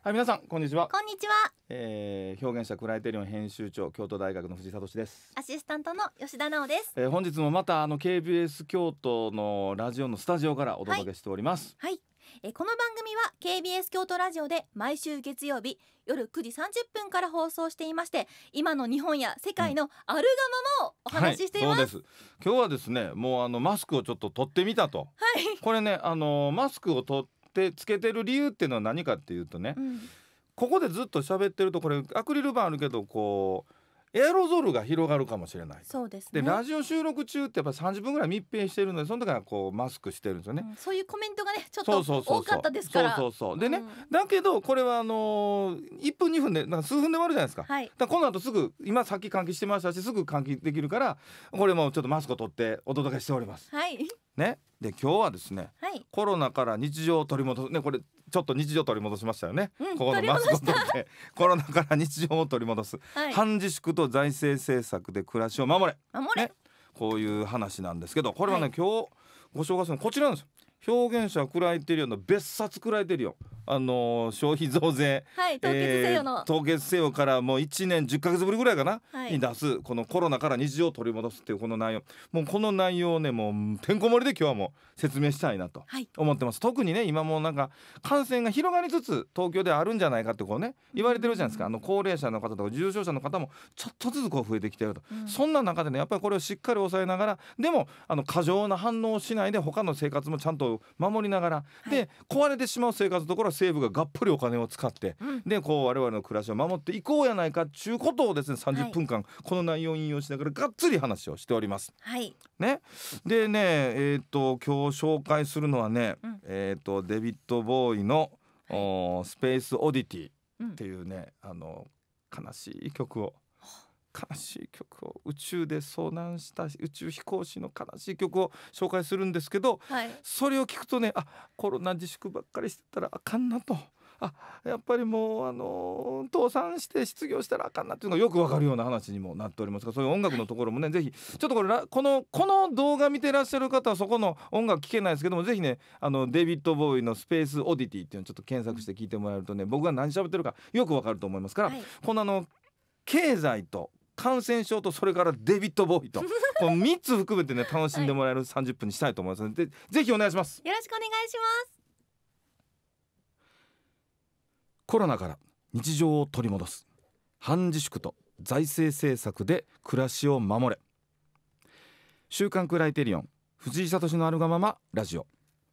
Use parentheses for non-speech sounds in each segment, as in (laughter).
はい、皆さん、こんにちは。こんにちは。えー、表現者クライテリオン編集長、京都大学の藤井聡です。アシスタントの吉田直です。えー、本日もまた、あの KBS 京都のラジオのスタジオからお届けしております。はい、はい、えー、この番組は KBS 京都ラジオで毎週月曜日夜9時30分から放送していまして今の日本や世界のあるがままをお話ししていますうんはい、す今日はですねもうあのマスクをちょっと取ってみたと、はい、これねあのマスクを取っててつけてる理由っていうのは何かっていうとね、うん、ここでずっと喋ってるとこれアクリル板あるけどこう。エアロゾルが広がるかもしれないそうです、ね、でラジオ収録中ってやっぱ30分ぐらい密閉してるのでその時はこうマスクしてるんですよね、うん、そういうコメントがねちょっと多かったですからそうそうそうでね、うん、だけどこれはあのー、1分2分でなんか数分で終わるじゃないですか,、はい、だこの後すぐ今さっき換気してましたしすぐ換気できるからこれもちょっとマスクを取ってお届けしております。はいねで今日はですね、はい、コロナから日常を取り戻すねこれちょっと日常を取り戻しましたよね、うん、ここのマスコットでコロナから日常を取り戻す、はい、半自粛と財政政策で暮らしを守れ守れ、ね、こういう話なんですけどこれはね、はい、今日ご紹介するのこちらなんですよ表現者クライテリオンの別冊クライテリオンあの消費増税、はい、凍結せよの、えー、凍結せよからもう1年10か月ぶりぐらいかな、はい、に出すこのコロナから日常を取り戻すっていうこの内容もうこの内容をねもうてんこ盛りで今日はもう説明したいなと思ってます、はい、特にね今もなんか感染が広がりつつ東京ではあるんじゃないかってこうね言われてるじゃないですかあの高齢者の方とか重症者の方もちょっとずつこう増えてきてると、うん、そんな中でねやっぱりこれをしっかり抑えながらでもあの過剰な反応をしないで他の生活もちゃんと守りながら、で壊れてしまう生活のところは政府ががっぽりお金を使って、うん、でこう我々の暮らしを守っていこうやないかっちゅうことをですね30分間この内容を引用しながらがっつり話をしております。はい、ね、でねえっ、ー、と今日紹介するのはね、うん、えっ、とデビッド・ボーイの「スペース・オディティ」っていうね、あの悲しい曲を。悲しい曲を宇宙で遭難した宇宙飛行士の悲しい曲を紹介するんですけど、はい、それを聞くとねあコロナ自粛ばっかりしてたらあかんなと。あやっぱりもう、あのー、倒産して失業したらあかんなっていうのがよくわかるような話にもなっておりますがそういう音楽のところもね、はい、ぜひちょっとこれこのこの動画見てらっしゃる方はそこの音楽聴けないですけどもぜひねあのデイビッド・ボーイの「スペース・オディティ」っていうのをちょっと検索して聞いてもらえるとね僕が何喋ってるかよくわかると思いますから、はい、このあの経済と感染症とそれからデビッド・ボーイと (laughs) この三つ含めてね楽しんでもらえる三十分にしたいと思いますので、はい、ぜひお願いしますよろしくお願いしますコロナから日常を取り戻す半自粛と財政政策で暮らしを守れ週刊クライテリオン藤井聡のあるがままラジオ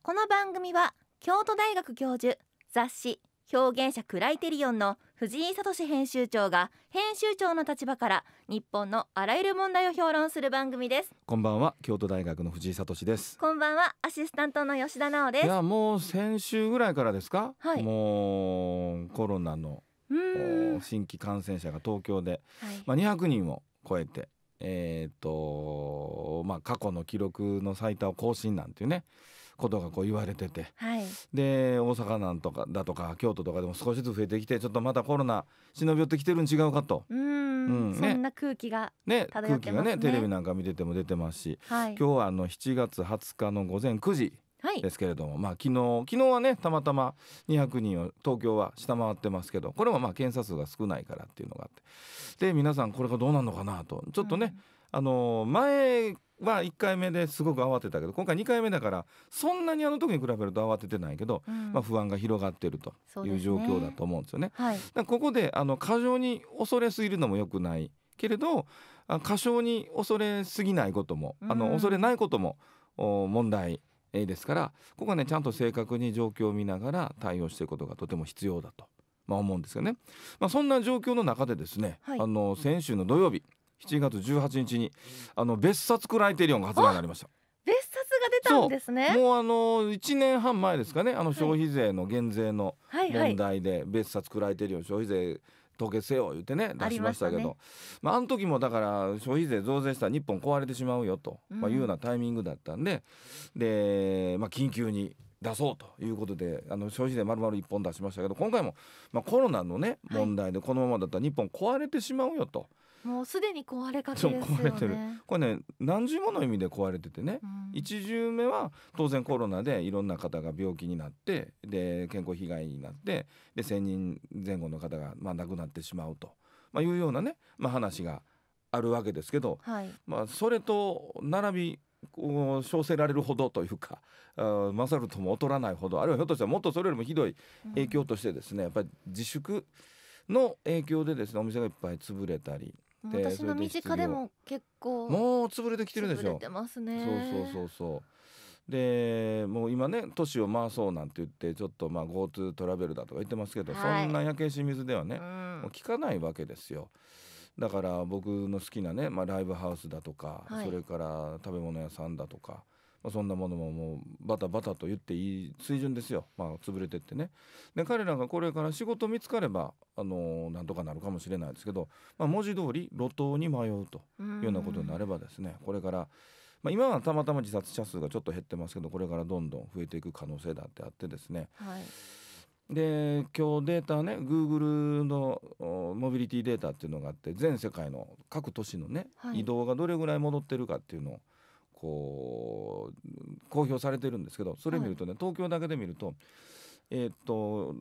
この番組は京都大学教授雑誌表現者クライテリオンの藤井聡編集長が編集長の立場から日本のあらゆる問題を評論する番組ですこんばんは京都大学の藤井聡ですこんばんはアシスタントの吉田直ですいやもう先週ぐらいからですか、はい、もうコロナの新規感染者が東京で、はい、まあ200人を超えてえっ、ー、とまあ、過去の記録の最多を更新なんていうねことがこう言われてて、はい、で大阪なんとかだとか京都とかでも少しずつ増えてきてちょっとまたコロナ忍び寄ってきてるん違うかと。うん、ね、そんな空気がね、ね、空気がねテレビなんか見てても出てますし、はい、今日はあの7月20日の午前9時ですけれども、はい、まあ昨日昨日はねたまたま200人を東京は下回ってますけどこれもまあ検査数が少ないからっていうのがあってで皆さんこれがどうなるのかなとちょっとね、うん、あの前は1回目ですごく慌てたけど今回2回目だからそんなにあの時に比べると慌ててないけど、うん、まあ、不安が広がってるという状況だと思うんですよね。ねはい、ここであの過剰に恐れすぎるのも良くないけれど過剰に恐れすぎないことも、あの恐れないことも問題えですからここはねちゃんと正確に状況を見ながら対応していくことがとても必要だと、まあ、思うんですよね。まあ、そんな状況の中でですね、はい、あの先週の土曜日7月18日にあの別冊クライテリオンが発売になりました。別冊が出たんですねもうあの1年半前ですかねあの消費税の減税の問題で別冊クライテリオン消費税凍結せよ言ってね出しましたけどあま、ね,、あ、あの時もだから消費税増税したら日本壊れてしまうよと、うん、まあ、いうようなタイミングだったんでで、まあ、緊急に出そうということであの消費税丸々1本出しましたけど今回も、まあ、コロナのね問題でこのままだったら日本壊れてしまうよと。はいもうすでに壊れかけですよ、ね、壊れてるこれね何重もの意味で壊れててね、うん、重目は当然コロナでいろんな方が病気になってで健康被害になってで1,000人前後の方がまあ亡くなってしまうと、まあ、いうようなね、まあ、話があるわけですけど、はい、まあ、それと並びこう称せられるほどというか勝るとも劣らないほどあるいはひょっとしたらもっとそれよりもひどい影響としてですね、うん、やっぱり自粛の影響でですねお店がいっぱい潰れたりって私の身近でも結構もう潰れてきてるでしょてますねそうそうそうそうでもう今ね都市を回そうなんて言ってちょっとまあ GoTo トラベルだとか言ってますけど、はい、そんな焼け石水ではね、うん、もう聞かないわけですよだから僕の好きなね、まあ、ライブハウスだとか、はい、それから食べ物屋さんだとかまあ、そんなものももうバタバタと言っていい水準ですよ、まあ、潰れてってねで彼らがこれから仕事見つかれば、あのなんとかなるかもしれないですけど、まあ、文字通り路頭に迷うというようなことになればですねこれからまあ、今はたまたま自殺者数がちょっと減ってますけどこれからどんどん増えていく可能性だってあってですね、はい、で今日データね Google のモビリティデータっていうのがあって全世界の各都市のね、はい、移動がどれぐらい戻ってるかっていうのをこう公表されてるんですけどそれ見るとね、はい、東京だけで見るとえー、っと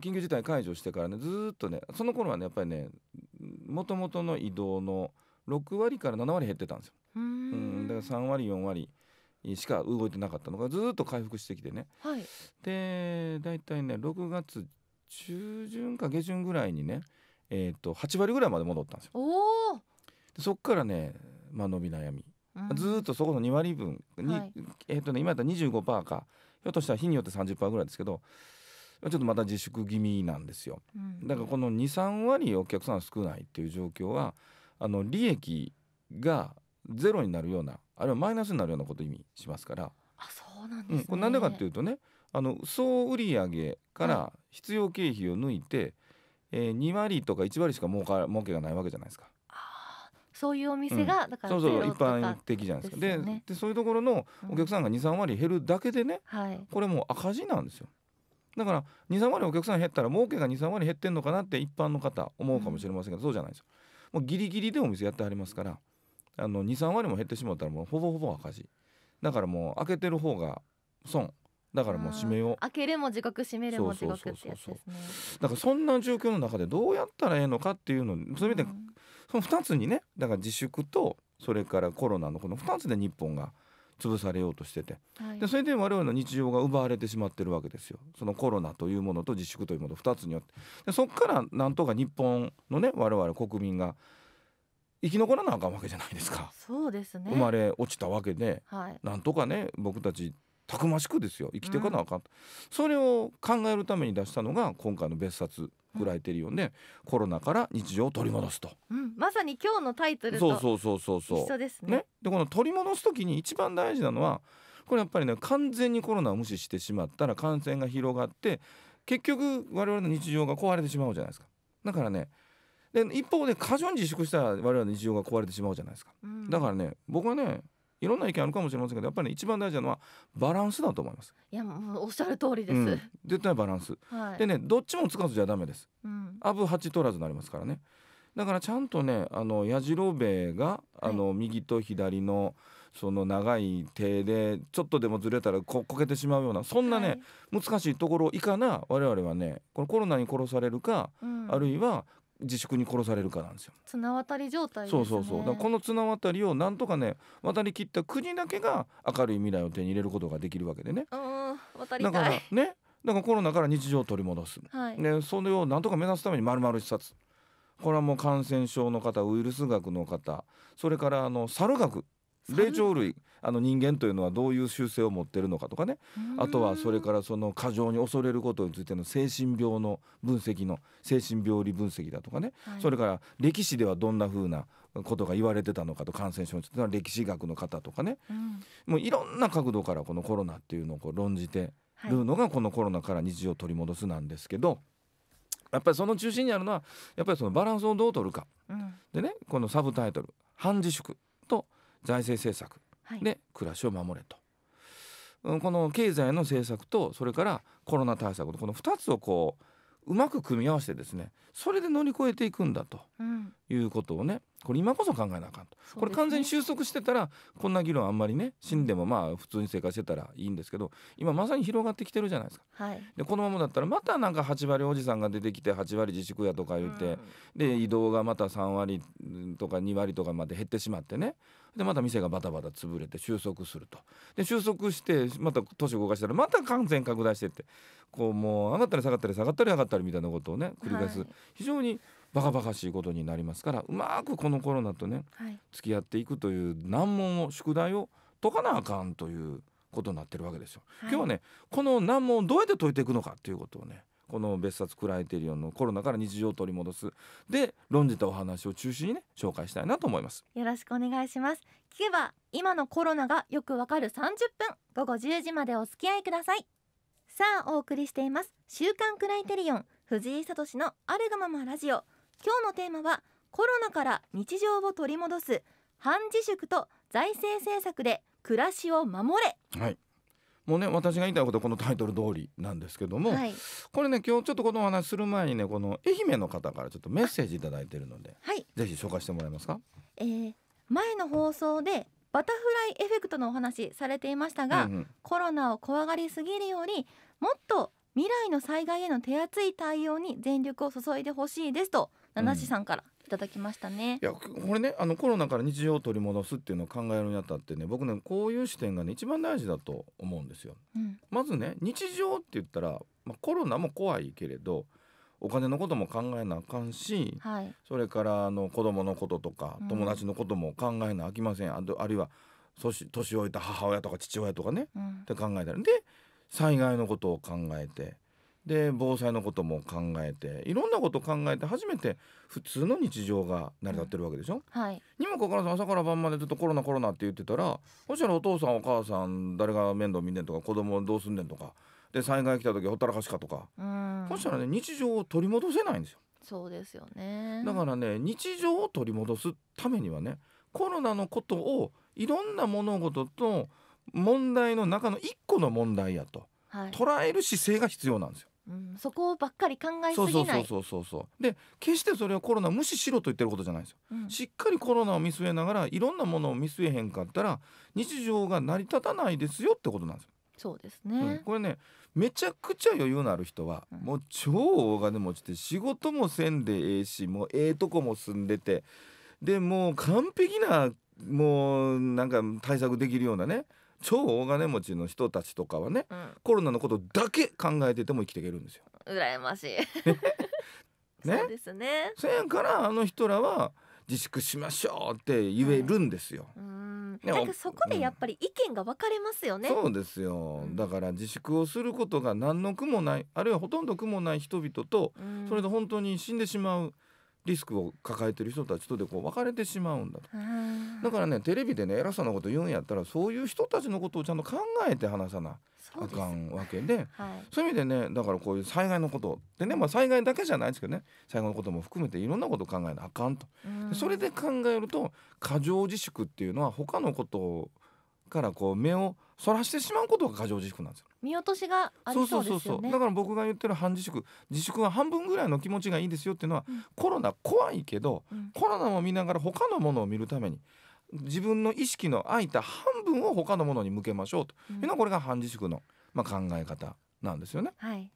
緊急事態解除してからねずっとねその頃はねやっぱりねもともとの移動の6割から7割減ってたんですよ。うんだから3割4割しか動いてなかったのがずっと回復してきてね、はい、で大体ね6月中旬か下旬ぐらいにね、えー、と8割ぐらいまで戻ったんですよ。でそっからね、まあ、伸び悩みずっとそこの2割分に、はい、えーとね、今やったら25%かひょっとしたら日によって30%ぐらいですけどちょっとまた自粛気味なんですよ、うん、だからこの23割お客さん少ないっていう状況はあの利益がゼロになるようなあるいはマイナスになるようなことを意味しますから。あそうなんです、ね、うん、これなんでかっていうとねあの総売上から必要経費を抜いて、はい、えー、2割とか1割しか儲か儲けがないわけじゃないですか。そういうお店が、うん、だからそうそう一般的じゃないですかで、ね、でそういうところのお客さんが23割減るだけでね、はい、これもう赤字なんですよだから23割お客さん減ったら儲けが23割減ってんのかなって一般の方思うかもしれませんけど、うん、そうじゃないですよもうギリギリでお店やってありますからあの23割も減ってしまったらもうほぼほぼ赤字だからもう開けてる方が損だからもう閉めよう開けるも地獄閉めるも地獄ってやつですねだからそんな状況の中でどうやったらええのかっていうのそううい意全てその2つにねだから自粛とそれからコロナのこの2つで日本が潰されようとしてて、はい、でそれで我々の日常が奪われてしまってるわけですよそのコロナというものと自粛というもの2つによってでそっからなんとか日本のね我々国民が生き残らなあかんわけじゃないですかそうですね生まれ落ちたわけで、はい、なんとかね僕たちたくましくですよ生きていかなあかん、うん、それを考えるために出したのが今回の別冊くらえてるよね、うん、コロナから日常を取り戻すと、うん、まさに今日のタイトルとそうそうそうそう一緒ですね、ね、でこの取り戻す時に一番大事なのはこれやっぱりね完全にコロナを無視してしまったら感染が広がって結局我々の日常が壊れてしまうじゃないですかだからねで一方で過剰に自粛したら我々の日常が壊れてしまうじゃないですか、うん、だからね僕はねいろんな意見あるかもしれませんけどやっぱり、ね、一番大事なのはバランスだと思いますいやもうおっしゃる通りです、うん、絶対バランス、はい、でねどっちもつかずじゃダメです、うん、アブ8取らずなりますからねだからちゃんとねあの矢印兵があの、はい、右と左のその長い手でちょっとでもずれたらここけてしまうようなそんなね、はい、難しいところいかな我々はねこのコロナに殺されるか、うん、あるいは自粛に殺されるかなんですよ。綱渡り状態、ね、そうそうそう。この綱渡りをなんとかね渡り切った国だけが明るい未来を手に入れることができるわけでね。うん渡りだからね。だからコロナから日常を取り戻す、はい、ね、それをなんとか目指すために丸々視察これはもう感染症の方ウイルス学の方それからあの猿学霊長類あの人間というのはどういう習性を持ってるのかとかねあとはそれからその過剰に恐れることについての精神病の分析の精神病理分析だとかね、はい、それから歴史ではどんなふうなことが言われてたのかと感染症については歴史学の方とかね、うん、もういろんな角度からこのコロナっていうのをこう論じてるのがこのコロナから日常を取り戻すなんですけど。やっぱりその中心にあるのはやっぱりそのバランスをどう取るか、うん、でねこのサブタイトル「半自粛」と「財政政策」で暮らしを守れと、はい、この経済の政策とそれからコロナ対策のこの2つをこううまく組み合わせてですねそれで乗り越えていくんだということをねこれ今こそ考えなあかんと、ね、これ完全に収束してたらこんな議論あんまりね死んでもまあ普通に生活してたらいいんですけど今まさに広がってきてるじゃないですか、はい、でこのままだったらまたなんか8割おじさんが出てきて8割自粛やとか言って、うん、で移動がまた3割とか2割とかまで減ってしまってねでまた店がバタバタ潰れて収束するとで収束してまた都市動かしたらまた感染拡大してってこうもう上がったり下がったり下がったり上がったりみたいなことをね繰り返す、はい、非常にバカバカしいことになりますからうまくこのコロナとね、はい、付き合っていくという難問を宿題を解かなあかんということになってるわけですよ。はい、今日はねこの難問をどうやって解いていくのかということをねこの別冊クライテリオンのコロナから日常を取り戻すで論じたお話を中心にね紹介したいなと思いますよろしくお願いします聞けば今のコロナがよくわかる30分午後10時までお付き合いくださいさあお送りしています週刊クライテリオン藤井聡のあるがままラジオ今日のテーマはコロナから日常を取り戻す半自粛と財政政策で暮らしを守れ、はい、もうね私が言いたいことはこのタイトル通りなんですけども、はい、これね今日ちょっとこのお話する前にねこの愛媛の方からちょっとメッセージ頂いてるので、はい、ぜひ紹介してもらえますか、えー、前の放送でバタフライエフェクトのお話されていましたが、うんうん、コロナを怖がりすぎるよりもっと未来の災害への手厚い対応に全力を注いでほしいですと七時さんからいただきましたね、いやこれねあのコロナから日常を取り戻すっていうのを考えるにあたってね僕ねこういう視点がね一番大事だと思うんですよ。うん、まずね日常って言ったら、まあ、コロナも怖いけれどお金のことも考えなあかんし、はい、それからあの子供のこととか友達のことも考えなあきません、うん、ああるいは年年老いた母親とか父親とかね、って考えたらで災害のことを考えてで防災のことも考えていろんなことを考えて初めて普通の日常が成り立ってるわけでしょ、うん、はい、にもかかわらず朝から晩までずっとコロナコロナって言ってたらそしたらお父さんお母さん誰が面倒見んねんとか子供どうすんねんとかで災害来た時ほったらかしかとか、うん、そしたらね日常を取り戻せないんですよ。そうですよねだからね日常を取り戻すためにはねコロナのことをいろんな物事と問題の中の一個の問題やと、はい、捉える姿勢が必要なんですよ。うん、そこばっかり考えすぎないそうそうそうそうで決してそれはコロナ無視しろと言ってることじゃないですよ、うん、しっかりコロナを見据えながらいろんなものを見据えへんかったら日常が成り立たないですよってことなんですよそうですね、うん、これねめちゃくちゃ余裕のある人は、うん、もう超大金持ちで仕事もせんでええしもうええとこも住んでてでもう完璧なもうなんか対策できるようなね超大金持ちの人たちとかはね、うん、コロナのことだけ考えてても生きていけるんですよ。羨ましい (laughs) ね、そうですねせやからあの人らは自粛しましょうって言えるんですよ。うんなんかそこでやっぱり意見が分かれますよね、うん、そうですよだから自粛をすることが何の苦もないあるいはほとんど苦もない人々と、うん、それで本当に死んでしまうリスクを抱えてる人たちとでこう分かれてしまうんだとだからねテレビでね偉そうなこと言うんやったらそういう人たちのことをちゃんと考えて話さなあかんわけで、はい、そういう意味でねだからこういう災害のことでね、まあ、災害だけじゃないですけどね災害のことも含めていろんなことを考えなあかんとそれで考えると過剰自粛っていうのは他のことからこう目をそらしてしまうことが過剰自粛なんですよ。見落としがありそうですよねそうそうそうだから僕が言ってる半自粛自粛は半分ぐらいの気持ちがいいですよっていうのは、うん、コロナ怖いけど、うん、コロナを見ながら他のものを見るために自分の意識の空いた半分を他のものに向けましょうというのはこれが半自粛の、まあ、考え方なんですよね。はい、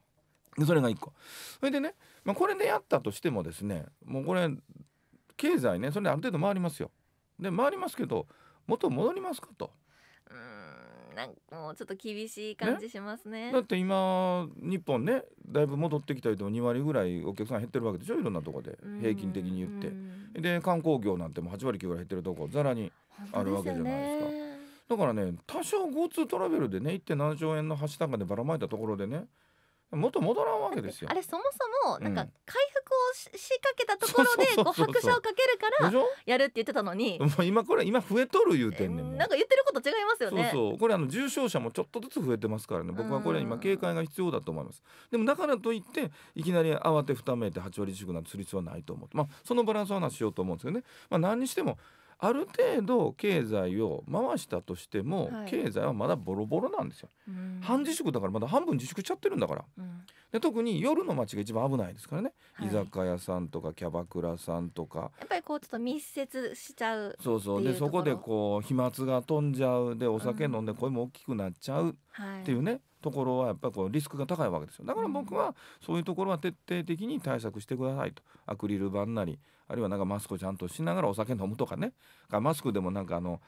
でそれが1個それでね、まあ、これでやったとしてもですねもうこれ経済ねそれである程度回りますよ。で回りますけど元戻りますかと。なんもうちょっと厳しい感じしますねだって今日本ねだいぶ戻ってきたりと2割ぐらいお客さん減ってるわけでしょいろんなとこで平均的に言ってで観光業なんてもう8割9割減ってるとこざらにあるわけじゃないですか。すだからね多少 GoTo トラベルでね1.7兆円の橋高でばらまいたところでね元戻らんわけですよあれそもそもなんか回復をし,、しかけたところでこう拍車をかけるからやるって言ってたのにもう今これ今増えとる言うてんねんなんか言ってること違いますよねそうそうこれあの重症者もちょっとずつ増えてますからね僕はこれ今警戒が必要だと思いますでもだからといっていきなり慌てふためいて8割自粛なんてする必要はないと思ってまあそのバランス話しようと思うんですよねまあ何にしてもある程度経済を回したとしても、はい、経済はまだボロボロなんですよ、うん、半自粛だからまだ半分自粛しちゃってるんだから、うん、で特に夜の街が一番危ないですからね、はい、居酒屋さんとかキャバクラさんとかやっぱりこうちょっと密接しちゃうそうそうでそこでこう飛沫が飛んじゃうでお酒飲んで声も大きくなっちゃうっていうね、はいところはやっぱりこうリスクが高いわけですよだから僕はそういうところは徹底的に対策してくださいとアクリル板なりあるいはなんかマスクちゃんとしながらお酒飲むとかねマスクでもなんかあの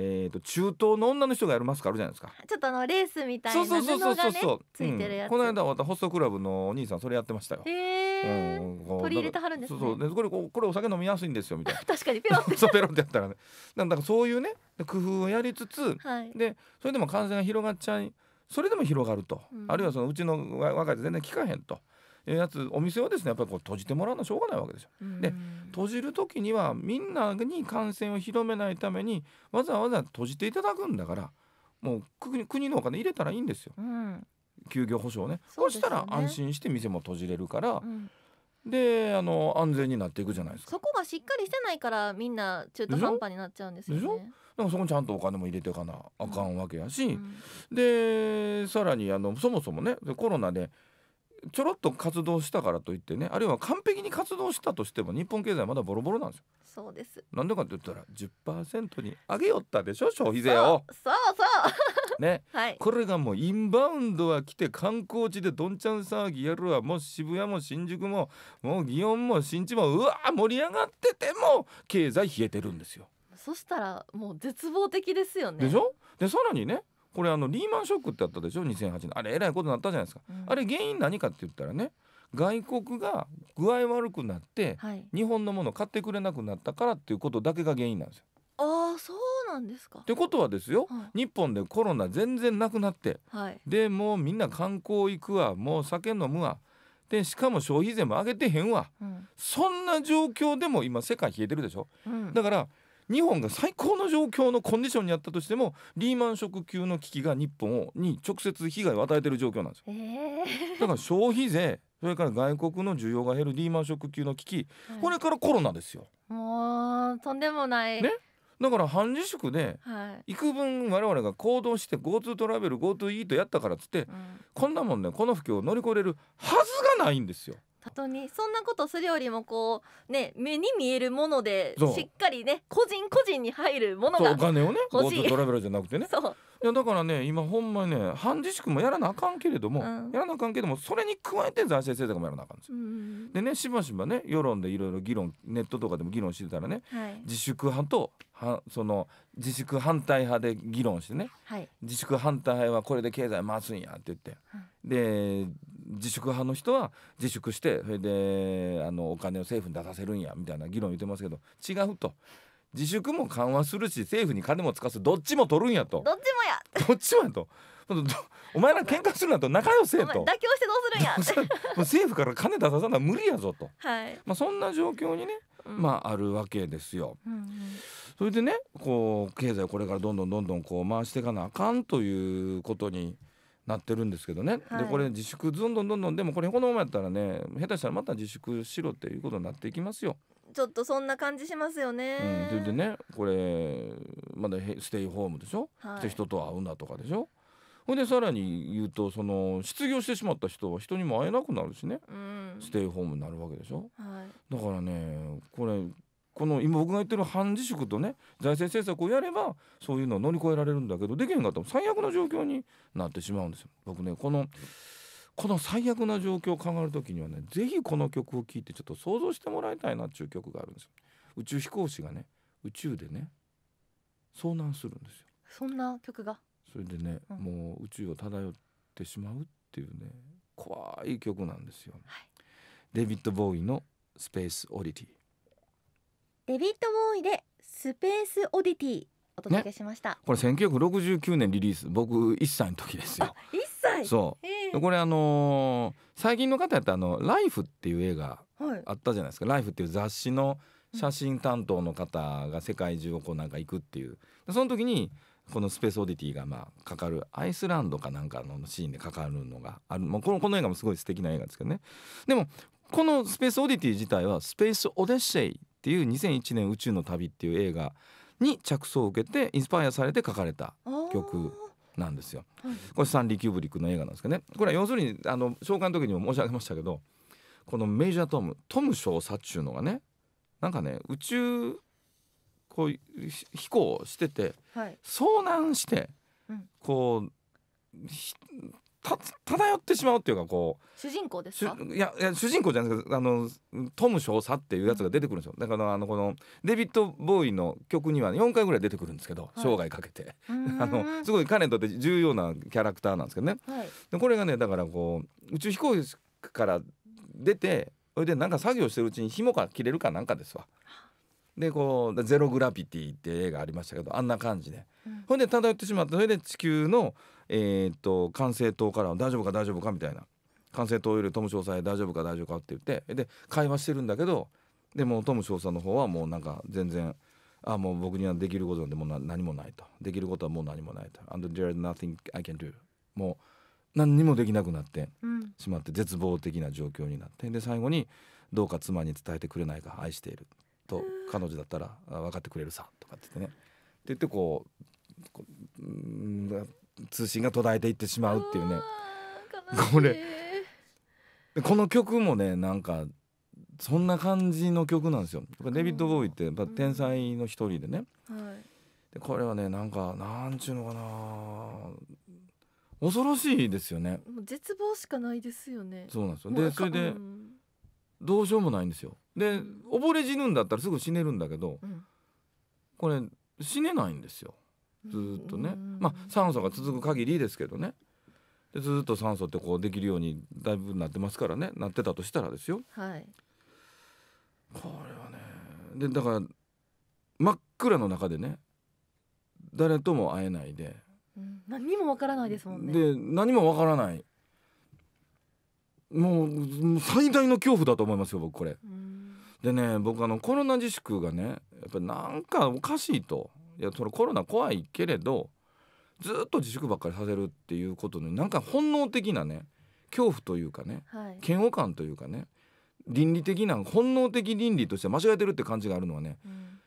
えーと、中東の女の人がやるマスクあるじゃないですかちょっとあのレースみたいな布がねついてるやつ、うん、この間またホストクラブのお兄さんそれやってましたよへうん、取り入れてはるんです、ね、そうそうこれこれお酒飲みやすいんですよみたいな (laughs) 確かにペロっ (laughs) そうペロってやったらねなんだかそういうね工夫をやりつつ、はい、でそれでも感染が広がっちゃいそれでも広がると、うん、あるいはそのうちの若いと全然効かへんとやつお店はですねやっぱりこう閉じてもらうのはしょうがないわけですよ。で閉じる時にはみんなに感染を広めないためにわざわざ閉じていただくんだからもう国国のお金入れたらいいんですよ、うん、休業保障ねそう、ね、したら安心して店も閉じれるから。うんであの安全になっていくじゃないですかそこがしっかりしてないからみんな中途半端になっちゃうんですよねでもそこにちゃんとお金も入れていかなあかんわけやし、うん、でさらにあのそもそもねコロナでちょろっと活動したからといってねあるいは完璧に活動したとしても日本経済まだボロボロなんですよ。そうですなんでかって言ったら10%に上げよったでしょ消費税を。そうそうね、(laughs) はい、これがもうインバウンドは来て観光地でどんちゃん騒ぎやるわもう渋谷も新宿ももう祇園も新地もうわ盛り上がってても経済冷えてるんですよ。そしたらもう絶望的ですよね。でしょでさらにねこれあのリーマンショックってあったでしょ2008年あれえらいことになったじゃないですか、うん、あれ原因何かって言ったらね外国が具合悪くなって、はい、日本のものを買ってくれなくなったからっていうことだけが原因なんですよ。ああそうなんですかってことはですよ、はい、日本でコロナ全然なくなって、はい、でもうみんな観光行くわもう酒飲むわでしかも消費税も上げてへんわ、うん、そんな状況でも今世界冷えてるでしょ、うん、だから日本が最高の状況のコンディションにあったとしてもリーマンショック級の危機が日本に直接被害を与えてる状況なんですよ、えー、だから消費税それから外国の需要が減るリーマンショック級の危機、はい、これからコロナですよもうとんでもない、ね、だから半自粛で、はい、幾分我々が行動して GoTo トラベル GoTo イートやったからっつって、うん、こんなもんねこの不況を乗り越えれるはずがないんですよ本当にそんなことするよりもこうね目に見えるものでしっかりね個人個人に入るものがお金をね欲しトラベラーじゃなくてね (laughs) そういやだからね今ほんまにね半自粛もやらなあかんけれども、うんやらなあかんけどもそれに加えて財政政策もやらなあかんんですよ。うんでねしばしばね世論でいろいろ議論ネットとかでも議論してたらねはい自粛派とはその自粛反対派で議論してね、はい、自粛反対派はこれで経済回すんやって言って、うん、で自粛派の人は自粛してそれであのお金を政府に出させるんやみたいな議論言ってますけど違うと自粛も緩和するし政府に金も使すどっちも取るんやとどっちもやどっちもやと。お前ら喧嘩するなと仲良せと妥協してどうするんや (laughs) 政府から金出さな無理やぞと、はいまあ、そんな状況にねまあ、あるわけですよ。うんうん、それでねこう経済をこれからどんどんどんどんこう回していかなあかんということになってるんですけどね、はい、でこれ自粛どんどんどんどんでもこれこのままやったらね下手したらまた自粛しろっていうことになっていきますよ。ちょっとそんな感じしますよね。うん、れでねこれまだステイホームでしょ、はい、人と会うなとかでしょほんでさらに言うとその失業してしまった人は人にも会えなくなるしね、うん、ステイホームになるわけでしょ、はい、だからねこれこの今僕が言ってる半自粛とね財政政策をやればそういうのを乗り越えられるんだけどできへんかったら最悪な状況になってしまうんですよ。僕ねこのこの最悪な状況を考える時にはね是非この曲を聴いてちょっと想像してもらいたいなっていう曲があるんですよ。宇宙飛行士がね宇宙でね遭難するんですよ。そんな曲がそれでね、うん、もう宇宙を漂ってしまうっていうね怖い曲なんですよ、はい、デビッド・ボーイの「スペース・オディティ」デビッド・ボーイで「スペース・オディティ」お届けしました、ね、これ1969年リリース僕1歳の時ですよ1歳そう、えー、これあのー、最近の方やったあの「ライフっていう映画あったじゃないですか「ライフっていう雑誌の写真担当の方が世界中をこうなんか行くっていうその時にこの「スペースオディティ」がまあかかるアイスランドかなんかのシーンでかかるのがある、まあ、このこの映画もすごい素敵な映画ですけどねでもこの「スペースオディティ」自体は「スペースオデッセイ」っていう2001年「宇宙の旅」っていう映画に着想を受けてインスパイアされて書かれた曲なんですよ。これサンリー・キューブリックの映画なんですけどねこれは要するにあの紹介の時にも申し上げましたけどこのメジャートムトム・ショー・サチューのがねなんかね宇宙こう飛行してて、はい、遭難して、うん、こう漂ってしまうっていうかこう主人公ですかいやいや主人公じゃないですけどあのトム少佐っていうやつが出てくるんですよ、うん、だからあのこのデビッド・ボーイの曲には4回ぐらい出てくるんですけど、はい、生涯かけて (laughs) あのすごい彼にとって重要なキャラクターなんですけどね、はい、でこれがねだからこう宇宙飛行士から出てそれでなんか作業してるうちに紐が切れるかなんかですわ。でこう「ゼログラビティ」って映画ありましたけどあんな感じで、うん、ほんで漂ってしまったそれで地球の、えー、っと管制塔から「大丈夫か大丈夫か」みたいな管制塔よりトム少佐へ「大丈夫か大丈夫か」って言ってで会話してるんだけどでもトム少佐の方はもうなんか全然「あもう僕にはできることなんてもう何もないとできることはもう何もないと And there's nothing I can do もう何にもできなくなってしまって、絶望的な状況になってで最後に「どうか妻に伝えてくれないか愛している」と彼女だったら分かってくれるさとかって言ってねって言ってこう通信が途絶えていってしまうっていうねこれこの曲もねなんかそんな感じの曲なんですよ。デビッド・ボーイってやっぱ天才の一人でね、はい、でこれはねなんかなんちゅうのかな恐ろしいですよね。絶望しかないですよね。そうなんですよ。でそれで、うんどうしようもないんですよで溺れ死ぬんだったらすぐ死ねるんだけど、うん、これ死ねないんですよずっとねまあ酸素が続く限りですけどねでずっと酸素ってこうできるようにだいぶなってますからねなってたとしたらですよ、はい、これはねでだから真っ暗の中でね誰とも会えないで、何もわからないですもんねで何もわからないもう最大の恐怖だと思いますよ僕これ。でね僕あのコロナ自粛がねやっぱなんかおかしいといやそコロナ怖いけれどずっと自粛ばっかりさせるっていうことのなんか本能的なね恐怖というかね、はい、嫌悪感というかね倫理的な本能的倫理として間違えてるって感じがあるのはね、うん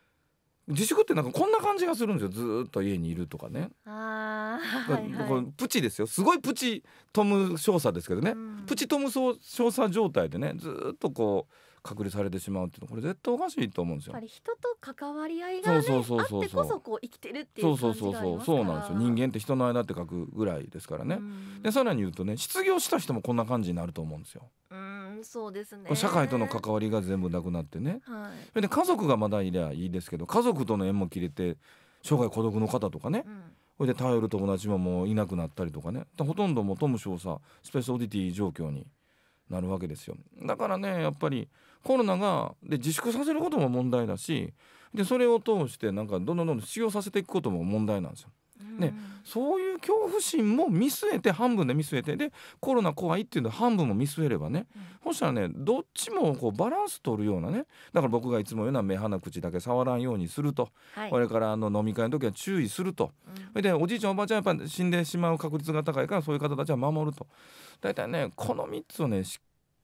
自粛ってなんかこんな感じがするんですよずっと家にいるとかねあ、はいはい、プチですよすごいプチトム少佐ですけどね、うん、プチトム少佐状態でねずっとこう隔離されてしまうっていうのこれ絶対おかしいと思うんですよ。やっぱり人と関わり合いが、ね、そうそうそこう生きてるっていうそうそうそうそうなんですよ人間って人の間って書くぐらいですからね。でさらに言うとね失業した人もこんな感じになると思うんですよ。うんそうですね社会との関わりが全部なくなってね、はい、で家族がまだいりゃいいですけど家族との縁も切れて生涯孤独の方とかね、そ、れ、で頼る友達ももういなくなったりとかねほとんどもトム少佐スペースオディティ状況になるわけですよだからねやっぱりコロナがで自粛させることも問題だしでそれを通してなんかどんどんどんどん使用させていくことも問題なんですよ。ね、そういう恐怖心も見据えて半分で見据えてでコロナ怖いっていうのは半分も見据えればね、うん、そしたらねどっちもこうバランス取るようなねだから僕がいつも言うのは目鼻口だけ触らんようにすると、はい、これからあの飲み会の時は注意すると、うん、でおじいちゃんおばあちゃんやっぱ死んでしまう確率が高いからそういう方たちは守ると大体ねこの3つをねしっ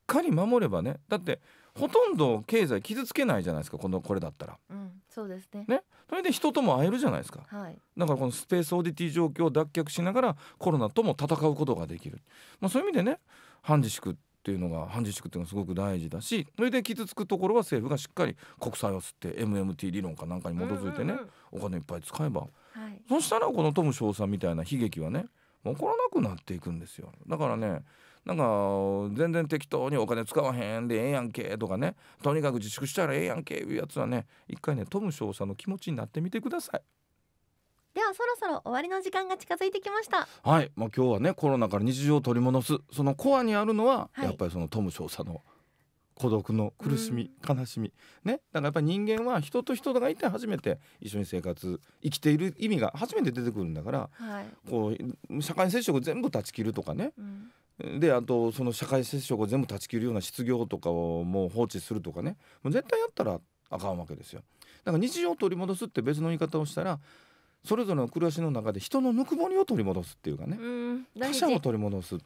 かり守ればねだってほとんど経済傷つけないじゃないですかこのこれだったら、うん、そうですねねそれで人とも会えるじゃないですか、はい、だからこのスペースオーディティ状況を脱却しながらコロナとも戦うことができる、まあ、そういう意味でね半自粛っていうのが半自粛っていうのがすごく大事だしそれで傷つくところは政府がしっかり国債を吸って MMT 理論かなんかに基づいてね、うんうんうん、お金いっぱい使えば、はい、そしたらこのトム・ショウさんみたいな悲劇はね起こらなくなっていくんですよだからねなんか全然適当にお金使わへんでええやんけとかねとにかく自粛したらええやんけいうやつはね一回ねトム少佐の気持ちになってみてください。ではそろそろ終わりの時間が近づいてきましたはい、まあ、今日はねコロナから日常を取り戻すそのコアにあるのは、はい、やっぱりそのトム少佐の孤独の苦しみ、うん、悲しみねだからやっぱり人間は人と人がいて初めて一緒に生活生きている意味が初めて出てくるんだから、はい、こう社会接触全部断ち切るとかね、うん、であとその社会接触を全部断ち切るような失業とかをもう放置するとかねもう絶対やったらあかんわけですよ。だから日常を取り戻すって別の言い方をしたらそれぞれの暮らしの中で人のぬくもりを取り戻すっていうかね他者を取り戻す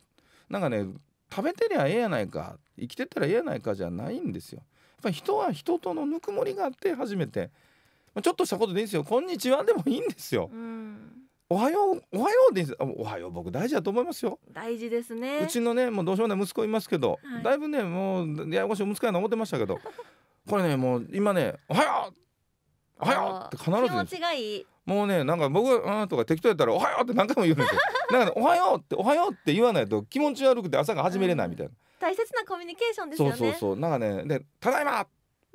なんかね食べてりゃええやないか生きてたらええやないかじゃないんですよ。やっぱり人は人とのぬくもりがあって初めて、まちょっとしたことでいいですよ「こんにちは」でもいいんですよ。おはようおはようでおはよう僕大事だと思いますよ大事ですねうちのねもうどうしようもない息子いますけど、はい、だいぶねもうややこしい息子やな思ってましたけど (laughs) これねもう今ねおはようおはようって必ず気持ちがいいもうねなんか僕うんとか適当やったらおはようって何回も言うんですよなんか、ね、おはようっておはようって言わないと気持ち悪くて朝が始めれないみたいな、うん、大切なコミュニケーションですよねそうそうそうなんかねでただいま、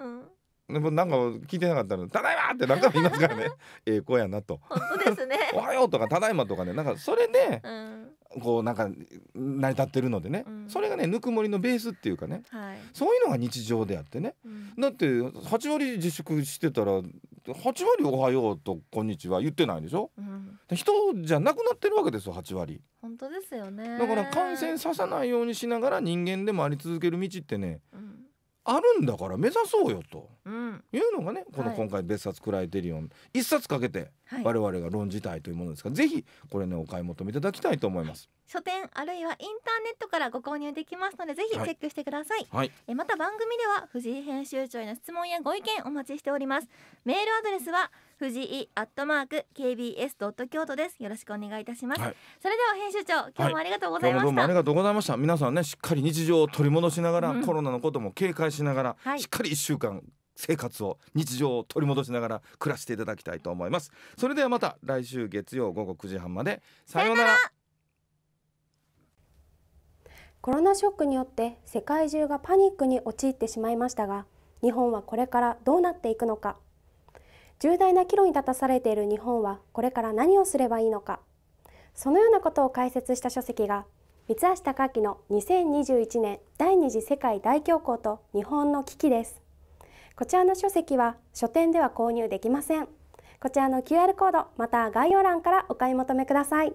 うんなんか聞いてなかったら「ただいま!」って何回も言いますからね (laughs) ええ子やなと。ですね (laughs) おはようとか「ただいま」とかねなんかそれで、うん、こうなんか成り立ってるのでね、うん、それがねぬくもりのベースっていうかね、はい、そういうのが日常であってね、うん、だって8割自粛してたら8割「おはよう」と「こんにちは」言ってないでしょ、うん、人じゃなくなってるわけですよ8割。本当ですよねだから感染させないようにしながら人間でもあり続ける道ってね、うんあるんだから目指そうよと、うん、いうのがねこの今回別冊クライテリオン1冊かけて我々が論じたいというものですから、はい、ぜひこれねお買い求めいただきたいと思います。書店あるいはインターネットからご購入できますのでぜひチェックしてください、はい、えまた番組では藤井編集長への質問やご意見お待ちしておりますメールアドレスは「藤井アットマーク KBS ドット京都ですよろしくお願いいたします、はい、それでは編集長今日もありがとうございました、はい、どうもありがとうございました皆さんねしっかり日常を取り戻しながら、うん、コロナのことも警戒しながら、はい、しっかり一週間生活を日常を取り戻しながら暮らしていただきたいと思いますそれではまた来週月曜午後9時半までさようならコロナショックによって世界中がパニックに陥ってしまいましたが日本はこれからどうなっていくのか重大な岐路に立たされている日本はこれから何をすればいいのかそのようなことを解説した書籍が三橋貴明の2021年第二次世界大恐慌と日本の危機ですこちらの書籍は書店では購入できませんこちらの QR コードまた概要欄からお買い求めください